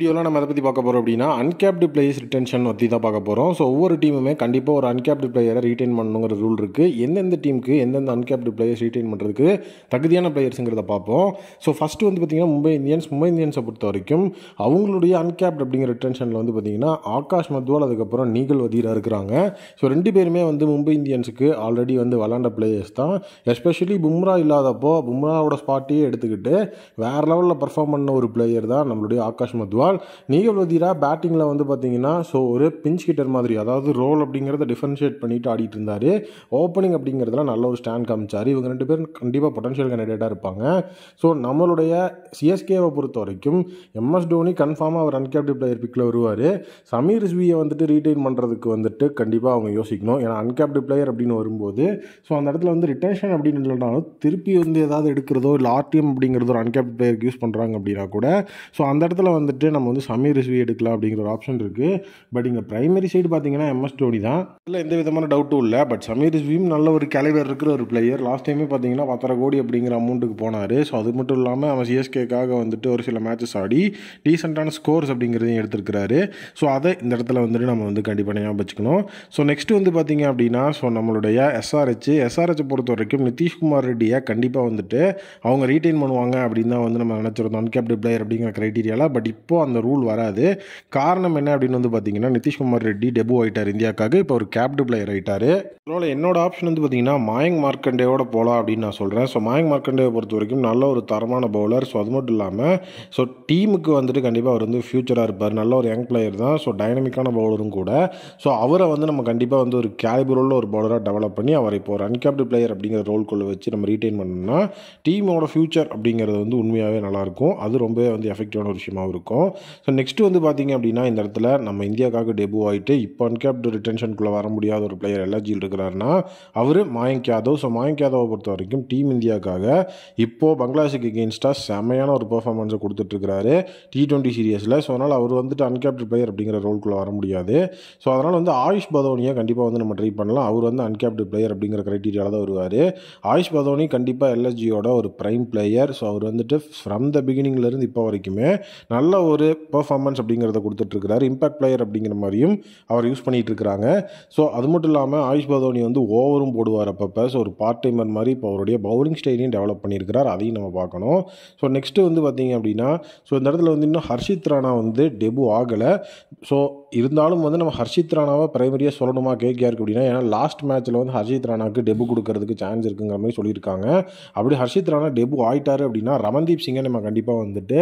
வீடியோவில் நம்ம அதை பற்றி பார்க்க போகிறோம் அப்படின்னா அன்கேப்டு பிளேயர்ஸ் ரிட்டன்ஷன் பற்றி தான் பார்க்க போகிறோம் ஸோ ஒவ்வொரு டீமுமே கண்டிப்பாக ஒரு அன்கேப்டு பிளேயரை ரீட்டைன் பண்ணணுங்கிற ரூல் இருக்குது எந்தெந்த டீமுக்கு எந்தெந்த அன்கேப்டு பிளேயர்ஸ் ரீட்டைன் பண்ணுறதுக்கு தகுதியான பிளேயர்ஸுங்கிறத பார்ப்போம் ஸோ ஃபஸ்ட்டு வந்து பார்த்திங்கன்னா மும்பை இந்தியன்ஸ் மும்பை இந்தியன்ஸை பொறுத்த வரைக்கும் அவங்களுடைய அன்கேப்ட் அப்படிங்கிற ரிட்டன்ஷனில் வந்து பார்த்திங்கன்னா ஆகாஷ் மத்வால் அதுக்கப்புறம் நீகல் வதீரா இருக்கிறாங்க ஸோ ரெண்டு பேருமே வந்து மும்பை இந்தியன்ஸுக்கு ஆல்ரெடி வந்து விளாண்ட பிளேயர்ஸ் தான் எஸ்பெஷலி பும்ரா இல்லாதப்போ பும்ராவோட ஸ்பாட்டையே எடுத்துக்கிட்டு வேறு லெவலில் பர்ஃபார்ம் பண்ண ஒரு பிளேயர் தான் நம்மளுடைய ஆகாஷ் மத்வால் ஆனால் நீகல் வதீரா பேட்டிங்கில் வந்து பார்த்தீங்கன்னா ஸோ ஒரு பிஞ்ச் கிட்டர் மாதிரி அதாவது ரோல் அப்படிங்கிறத டிஃபரன்ஷியேட் பண்ணிட்டு ஆடிட்டு இருந்தார் ஓப்பனிங் அப்படிங்கிறதுல நல்ல ஒரு ஸ்டாண்ட் காமிச்சார் இவங்க ரெண்டு பேரும் கண்டிப்பாக பொட்டன்ஷியல் கேண்டிடேட்டாக இருப்பாங்க ஸோ நம்மளுடைய சிஎஸ்கேவை பொறுத்த வரைக்கும் எம்எஸ் டோனி கன்ஃபார்மாக அவர் அன்கேப்டி பிளேயர் பிக்கில் வருவார் சமீர் ஸ்வியை வந்துட்டு ரீட்டைன் பண்ணுறதுக்கு வந்துட்டு கண்டிப்பாக அவங்க யோசிக்கணும் ஏன்னா அன்கேப்டி பிளேயர் அப்படின்னு வரும்போது ஸோ அந்த இடத்துல வந்து ரிட்டன்ஷன் அப்படின்னு இல்லைனாலும் திருப்பி வந்து ஏதாவது எடுக்கிறதோ இல்லை ஆர்டிஎம் அப்படிங்கிறதோ ஒரு அன்கேப்டி பிளேயருக்கு யூஸ் பண்ணுறாங்க அப்படின்னா கூட ஸோ அந்த இடத்துல வந்துட்டு நம்ம வந்து சமீர் ரிஸ்வி எடுக்கலாம் அப்படிங்கிற ஒரு ஆப்ஷன் இருக்குது பட் இங்கே பிரைமரி சைடு பார்த்தீங்கன்னா எம்எஸ் டோனி தான் இல்லை எந்த விதமான டவுட்டும் இல்லை பட் சமீர் ரிஸ்வியும் நல்ல ஒரு கலைவர் இருக்கிற ஒரு பிளேயர் லாஸ்ட் டைமே பார்த்தீங்கன்னா பத்தரை கோடி அப்படிங்கிற அமௌண்ட்டுக்கு போனார் ஸோ அது மட்டும் இல்லாமல் அவன் சிஎஸ்கேக்காக வந்துட்டு ஒரு சில மேட்சஸ் ஆடி டீசெண்டான ஸ்கோர்ஸ் அப்படிங்கிறதையும் எடுத்திருக்கிறாரு ஸோ அதை இந்த இடத்துல வந்துட்டு நம்ம வந்து கண்டிப்பாக ஞாபகம் வச்சுக்கணும் ஸோ நெக்ஸ்ட் வந்து பார்த்தீங்க அப்படின்னா ஸோ நம்மளுடைய எஸ்ஆர்ஹெச் எஸ்ஆர்ஹெச் பொறுத்த வரைக்கும் நிதிஷ்குமார் ரெட்டியை கண்டிப்பாக வந்துட்டு அவங்க ரீட்டைன் பண்ணுவாங்க அப்படின்னு தான் வந்து நம்ம நினச்சிருந்தோம் அன்கேப்டு பிளேயர் அப்படிங்கிற க்ரைட்டீரியாவில் பட் இப்போ அந்த ரூல் வராது காரணம் என்ன அப்படின்னு வந்து பார்த்தீங்கன்னா நிதிஷ்குமார் ரெட்டி டெபு ஆகிட்டார் இந்தியாவுக்காக இப்போ ஒரு கேப்டு பிளேயர் ஆகிட்டார் அதனால் என்னோட ஆப்ஷன் வந்து பார்த்தீங்கன்னா மயங்க் மார்க்கண்டேவோட போகலாம் அப்படின்னு நான் சொல்கிறேன் ஸோ மாயங் மார்க்கண்டேவை பொறுத்த வரைக்கும் நல்ல ஒரு தரமான பவுலர் ஸோ அது மட்டும் இல்லாமல் ஸோ டீமுக்கு வந்துட்டு கண்டிப்பாக அவர் வந்து ஃபியூச்சராக இருப்பார் நல்ல ஒரு யங் பிளேயர் தான் ஸோ டைனமிக்கான பவுலரும் கூட ஸோ அவரை வந்து நம்ம கண்டிப்பாக வந்து ஒரு கேலிபர் ஒரு பவுலராக டெவலப் பண்ணி அவரை இப்போ ஒரு அன்கேப்டு பிளேயர் அப்படிங்கிற ரோல்குள்ளே வச்சு நம்ம ரீட்டைன் பண்ணோம்னா டீமோட ஃபியூச்சர் அப்படிங்கிறது வந்து உண்மையாகவே நல்லாயிருக்கும் அது ரொம்பவே வந்து எஃபெக்டிவான ஒரு விஷயமாகவும் இருக்கும் வரும் ஸோ நெக்ஸ்ட்டு வந்து பார்த்திங்க அப்படின்னா இந்த இடத்துல நம்ம இந்தியாவுக்காக டெபு ஆகிட்டு இப்போ அன்கேப்ட் ரிட்டன்ஷனுக்குள்ளே வர முடியாத ஒரு பிளேயர் எல்லாஜியில் இருக்கிறாருன்னா அவர் மாயங்க் யாதவ் ஸோ மாயங்க் யாதவை பொறுத்த வரைக்கும் டீம் இந்தியாவுக்காக இப்போது பங்களாதேஷுக்கு எகேன்ஸ்டாக செமையான ஒரு பர்ஃபார்மன்ஸை கொடுத்துட்ருக்கிறாரு டி ட்வெண்ட்டி சீரியஸில் ஸோ அதனால் அவர் வந்துட்டு அன்கேப்டு பிளேயர் அப்படிங்கிற ரோல்குள்ளே வர முடியாது ஸோ அதனால் வந்து ஆயுஷ் பதோனியை கண்டிப்பாக வந்து நம்ம ட்ரை பண்ணலாம் அவர் வந்து அன்கேப்டு பிளேயர் அப்படிங்கிற க்ரைட்டீரியாவில் தான் வருவார் ஆயுஷ் பதோனி கண்டிப்பாக எல்எஸ்ஜியோட ஒரு ப்ரைம் பிளேயர் ஸோ அவர் வந்துட்டு ஃப்ரம் த பிகினிங்லேருந்து இப்போ வரைக்குமே நல்ல ஒரு ஒரு பர்ஃபார்மன்ஸ் அப்படிங்கிறத கொடுத்துட்ருக்கிறார் இம்பாக்ட் பிளேயர் அப்படிங்கிற மாதிரியும் அவர் யூஸ் பண்ணிகிட்ருக்கிறாங்க ஸோ அது மட்டும் இல்லாமல் ஆயுஷ் பதோனி வந்து ஓவரும் போடுவார் அப்பப்போ ஸோ ஒரு பார்ட் டைமர் மாதிரி இப்போ அவருடைய பவுலிங் ஸ்டைலையும் டெவலப் பண்ணியிருக்கிறார் அதையும் நம்ம பார்க்கணும் ஸோ நெக்ஸ்ட்டு வந்து பார்த்திங்க அப்படின்னா ஸோ இந்த இடத்துல வந்து இன்னும் ஹர்ஷித் ராணா வந்து டெபு ஆகலை ஸோ இருந்தாலும் வந்து நம்ம ஹர்ஷித் ராணாவை பிரைமரியாக சொல்லணுமா கேகேஆருக்கு அப்படின்னா ஏன்னா லாஸ்ட் மேட்ச்சில் வந்து ஹர்ஷித் ராணாவுக்கு டெபு கொடுக்கறதுக்கு சான்ஸ் இருக்குங்கிற மாதிரி சொல்லியிருக்காங்க அப்படி ஹர்ஷித் ராணா டெபு ஆயிட்டாரு அப்படின்னா ரமன்தீப் சிங்கை நம்ம கண்டிப்பாக வந்துட்டு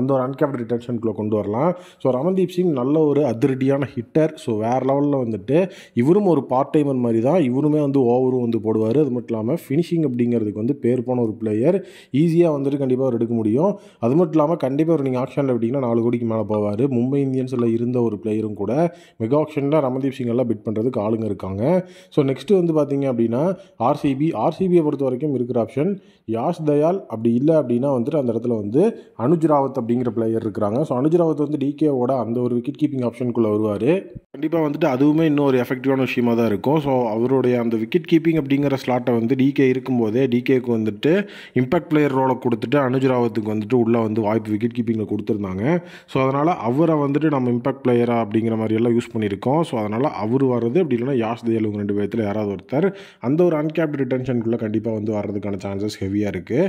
அந்த ஒரு அன்கேப்ட் ரிட்டன்ஷனுக்குள்ளே கொண்டு வரலாம் ஸோ ரமன்தீப் சிங் நல்ல ஒரு அதிரடியான ஹிட்டர் ஸோ வேறு லெவலில் வந்துட்டு இவரும் ஒரு பார்ட் டைமர் மாதிரி தான் இவருமே வந்து ஓவரும் வந்து போடுவார் அது மட்டும் இல்லாமல் ஃபினிஷிங் அப்படிங்கிறதுக்கு வந்து பேர் போன ஒரு பிளேயர் ஈஸியாக வந்துட்டு கண்டிப்பாக அவர் எடுக்க முடியும் அது மட்டும் இல்லாமல் கண்டிப்பாக ஒரு நீங்கள் ஆக்ஷனில் அப்படின்னா நாலு கோடிக்கு மேலே போவார் மும்பை இந்தியன்ஸில் இருந்த ஒரு பிளேயரும் கூட மெகா ஆப்ஷனில் ரமதீப் சிங்கெல்லாம் பிட் பண்ணுறதுக்கு ஆளுங்க இருக்காங்க ஸோ நெக்ஸ்ட்டு வந்து பார்த்திங்க அப்படின்னா ஆர்சிபி ஆர்சிபியை பொறுத்த வரைக்கும் இருக்கிற ஆப்ஷன் யாஷ் தயால் அப்படி இல்லை அப்படின்னா வந்துட்டு அந்த இடத்துல வந்து அனுஜ் ராவத் அப்படிங்கிற பிளேயர் இருக்கிறாங்க ஸோ அனுஜ் ராவத் வந்து டிகேவோட அந்த ஒரு விக்கெட் கீப்பிங் ஆப்ஷனுக்குள்ளே வருவார் கண்டிப்பாக வந்துட்டு அதுவுமே இன்னும் ஒரு எஃபெக்டிவான விஷயமாக தான் இருக்கும் ஸோ அவருடைய அந்த விக்கெட் கீப்பிங் அப்படிங்கிற ஸ்லாட்டை வந்து டிகே இருக்கும்போதே டிகேக்கு வந்துட்டு இம்பாக்ட் பிளேயர் ரோலை கொடுத்துட்டு அனுஜ் ராவத்துக்கு வந்துட்டு உள்ளே வந்து வாய்ப்பு விக்கெட் கீப்பிங்கில் கொடுத்துருந்தாங்க ஸோ அதனால் அவரை வந்துட்டு நம்ம இம்பாக்ட் பிளேயராக அப்படிங்கிற மாதிரியெல்லாம் யூஸ் பண்ணியிருக்கோம் ஸோ அதனால் அவர் வர்றது அப்படி இல்லைனா யாஸ் தேல் ரெண்டு பேரத்தில் யாராவது ஒருத்தர் அந்த ஒரு அன்கேப்ட் ரிட்டன்ஷனுக்குள்ளே கண்டிப்பாக வந்து வர்றதுக்கான சான்சஸ் ஹெவியாக இருக்குது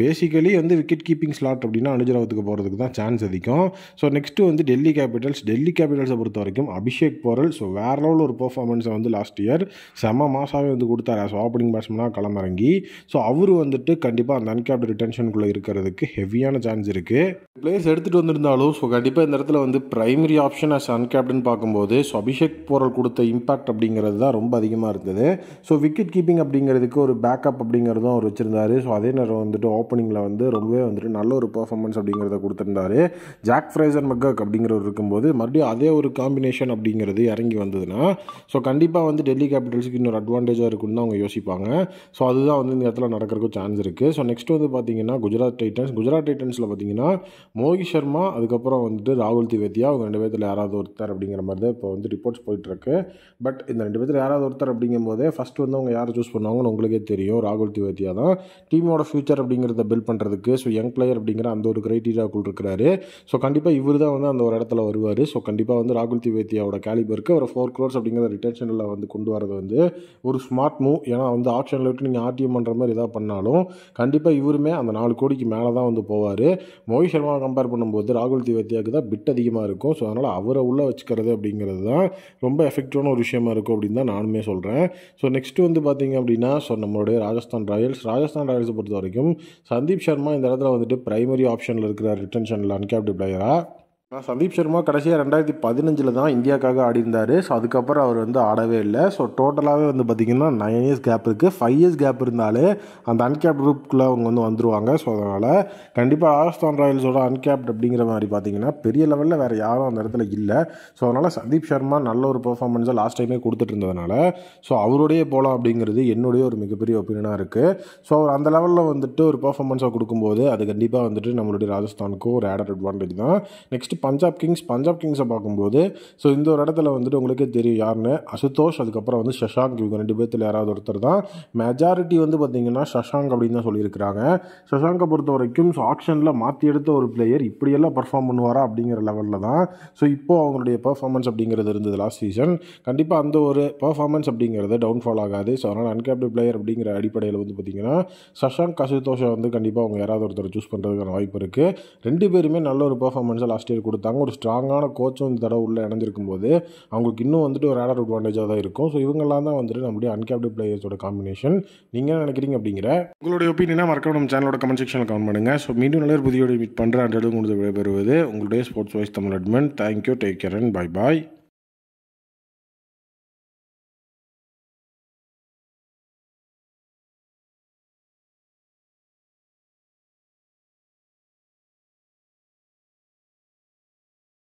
பேசிக்கலி வந்து விக்கெட் கீப்பிங் ஸ்லாட் அப்படின்னா அனுஜராவத்துக்கு போகிறதுக்கு தான் சான்ஸ் அதிகம் ஸோ நெக்ஸ்ட்டு வந்து டெல்லி கேபிட்டல்ஸ் டெல்லி கேபிட்டல்ஸை பொறுத்த வரைக்கும் அபிஷேக் போரல் ஸோ வேறு லெவலில் ஒரு பர்ஃபார்மன்ஸை வந்து லாஸ்ட் இயர் செம மாசாகவே வந்து கொடுத்தாரு ஸோ ஓப்பனிங் பேட்ஸ்மனாக களமிறங்கி ஸோ அவர் வந்துட்டு கண்டிப்பாக அந்த அன்கேப்ட் ரிட்டன்ஷனுக்குள்ளே இருக்கிறதுக்கு ஹெவியான சான்ஸ் இருக்குது பிளேயர்ஸ் எடுத்துகிட்டு வந்திருந்தாலும் ஸோ கண்டிப்பாக இந்த இடத்துல வந்து primary option option as captain பார்க்கும்போது ஸோ அபிஷேக் போரல் கொடுத்த இம்பாக்ட் அப்படிங்கிறது தான் ரொம்ப அதிகமாக இருந்தது ஸோ விக்கெட் கீப்பிங் அப்படிங்கிறதுக்கு ஒரு பேக்கப் அப்படிங்கிறதும் அவர் வச்சுருந்தாரு ஸோ அதே நேரம் வந்துட்டு ஓப்பனிங்கில் வந்து ரொம்பவே வந்துட்டு நல்ல ஒரு பர்ஃபார்மன்ஸ் அப்படிங்கிறத கொடுத்துருந்தாரு ஜாக் ஃப்ரேசர் மக்கக் அப்படிங்கிறவர் இருக்கும்போது மறுபடியும் அதே ஒரு காம்பினேஷன் அப்படிங்கிறது இறங்கி வந்ததுன்னா ஸோ கண்டிப்பாக வந்து டெல்லி கேபிட்டல்ஸுக்கு இன்னொரு அட்வான்டேஜாக இருக்குன்னு அவங்க யோசிப்பாங்க ஸோ அதுதான் வந்து இந்த இடத்துல நடக்கிறதுக்கு சான்ஸ் இருக்குது ஸோ நெக்ஸ்ட் வந்து பார்த்தீங்கன்னா குஜராத் டைட்டன்ஸ் குஜராத் டைட்டன்ஸில் பார்த்தீங்கன்னா மோகித் சர்மா அதுக்கப்புறம் வந்துட்டு ராகுல் திவேத்தியா அவங்க ரெண்டு பேர்த்தில் யாராவது ஒருத்தர் அப்படிங்கிற மாதிரி தான் இப்போ வந்து ரிப்போர்ட்ஸ் போயிட்டுருக்கு பட் இந்த ரெண்டு பேர் யாராவது ஒருத்தர் அப்படிங்கும் போதே ஃபஸ்ட்டு வந்து அவங்க யாரை சூஸ் பண்ணுவாங்கன்னு உங்களுக்கே தெரியும் ராகுல் திவேத்தியா தான் டீமோட ஃபியூச்சர் அப்படிங்கிறத பில் பண்ணுறதுக்கு ஸோ யங் பிளேயர் அப்படிங்கிற அந்த ஒரு கிரைட்டீரியாக்குள் இருக்கிறாரு ஸோ கண்டிப்பாக இவர் தான் வந்து அந்த ஒரு இடத்துல வருவார் ஸோ கண்டிப்பாக வந்து ராகுல் திவேத்தியாவோட கேலிபருக்கு ஒரு ஃபோர் க்ரோர்ஸ் அப்படிங்கிற ரிட்டர்ஷனில் வந்து கொண்டு வரது வந்து ஒரு ஸ்மார்ட் மூவ் ஏன்னா வந்து ஆப்ஷனில் விட்டு நீங்கள் ஆர்டிஎம் பண்ணுற மாதிரி எதாவது பண்ணாலும் கண்டிப்பாக இவருமே அந்த நாலு கோடிக்கு மேலே தான் வந்து போவார் மோஹித் சர்மா கம்பேர் பண்ணும்போது ராகுல் திவேத்தியாவுக்கு தான் பிட் அதிகமாக இருக்கும் ஸோ அதனால் அவரை உள்ளே வச்சுக்கிறது அப்படிங்கிறது தான் ரொம்ப எஃபெக்டிவான ஒரு விஷயமா இருக்கும் அப்படின்னு தான் நானுமே சொல்கிறேன் ஸோ நெக்ஸ்ட்டு வந்து பார்த்திங்க அப்படின்னா ஸோ நம்மளுடைய ராஜஸ்தான் ராயல்ஸ் ராஜஸ்தான் ராயல்ஸை பொறுத்த வரைக்கும் சந்தீப் சர்மா இந்த இடத்துல வந்துட்டு ப்ரைமரி ஆப்ஷனில் இருக்கிற ரிட்டன்ஷனில் அன்கேப்டு பிளேயராக நான் சந்தீப் சர்மா கடைசியாக ரெண்டாயிரத்தி பதினஞ்சில் தான் இந்தியாவுக்காக ஆடிருந்தார் ஸோ அதுக்கப்புறம் அவர் வந்து ஆடவே இல்லை ஸோ டோட்டலாகவே வந்து பார்த்திங்கன்னா நைன் இயர்ஸ் கேப் இருக்குது ஃபைவ் இயர்ஸ் கேப் இருந்தாலே அந்த அன்கேப் குரூப்குள்ளே அவங்க வந்து வந்துடுவாங்க ஸோ அதனால் கண்டிப்பாக ராஜஸ்தான் ராயல்ஸோட அன்கேப்ட் அப்படிங்கிற மாதிரி பார்த்திங்கன்னா பெரிய லெவலில் வேறு யாரும் அந்த இடத்துல இல்லை ஸோ அதனால் சந்தீப் சர்மா நல்ல ஒரு பர்ஃபார்மன்ஸை லாஸ்ட் டைமே கொடுத்துட்டு இருந்ததுனால ஸோ அவரோடையே போகலாம் அப்படிங்கிறது என்னுடைய ஒரு மிகப்பெரிய ஒப்பீனியனாக இருக்குது ஸோ அவர் அந்த லெவலில் வந்துட்டு ஒரு பர்ஃபார்மன்ஸாக கொடுக்கும்போது அது கண்டிப்பாக வந்துட்டு நம்மளுடைய ராஜஸ்தானுக்கும் ஒரு ஆடட் அட்வான்டேஜ் தான் நெக்ஸ்ட் பஞ்சாப் கிங்ஸ் பஞ்சாப் கிங்ஸை பார்க்கும்போது ஸோ இந்த ஒரு இடத்துல வந்துட்டு உங்களுக்கே தெரியும் யாருன்னு அசுதோஷ் அதுக்கப்புறம் வந்து சஷாங்க் இவங்க ரெண்டு பேர்த்தில் யாராவது ஒருத்தர் தான் மெஜாரிட்டி வந்து பார்த்திங்கன்னா சஷாங்க் அப்படின்னு தான் சொல்லியிருக்கிறாங்க சஷாங்கை பொறுத்த வரைக்கும் ஸோ ஆக்ஷனில் மாற்றி எடுத்த ஒரு பிளேயர் இப்படியெல்லாம் பர்ஃபார்ம் பண்ணுவாரா அப்படிங்கிற லெவலில் தான் ஸோ இப்போது அவங்களுடைய பர்ஃபார்மன்ஸ் அப்படிங்கிறது இருந்தது லாஸ்ட் சீசன் கண்டிப்பாக அந்த ஒரு பர்ஃபார்மன்ஸ் அப்படிங்கிறது டவுன்ஃபால் ஆகாது ஸோ அதனால் அன்கேப்டு பிளேயர் அப்படிங்கிற அடிப்படையில் வந்து பார்த்திங்கன்னா சஷாங்க் அசுதோஷை வந்து கண்டிப்பாக அவங்க யாராவது ஒருத்தர் சூஸ் பண்ணுறதுக்கான வாய்ப்பு இருக்குது ரெண்டு பேருமே நல்ல ஒரு பர்ஃபார்மன்ஸை லாஸ்ட் இயர் கொடுத்தாங்க ஒரு ஸ்ட்ராங்கான கோச்சும் இந்த தடவை உள்ளே இணைஞ்சிருக்கும் போது அவங்களுக்கு இன்னும் வந்துட்டு ஒரு ஆடர் அட்வான்டேஜாக தான் இருக்கும் ஸோ இவங்கெல்லாம் தான் வந்துட்டு நம்முடைய அன்கேப்டு பிளேயர்ஸோட காம்பினேஷன் நீங்கள் என்ன நினைக்கிறீங்க அப்படிங்கிற உங்களுடைய ஒப்பீனியாக மறக்காம நம்ம சேனலோட கமெண்ட் செக்ஷனில் கமெண்ட் பண்ணுங்கள் ஸோ மீண்டும் நல்ல புதிய மீட் பண்ணுற அன்றதும் உங்களுக்கு விடைபெறுவது உங்களுடைய ஸ்போர்ட்ஸ் வாய்ஸ் தமிழ் அட்மெண்ட் thank you take care and bye bye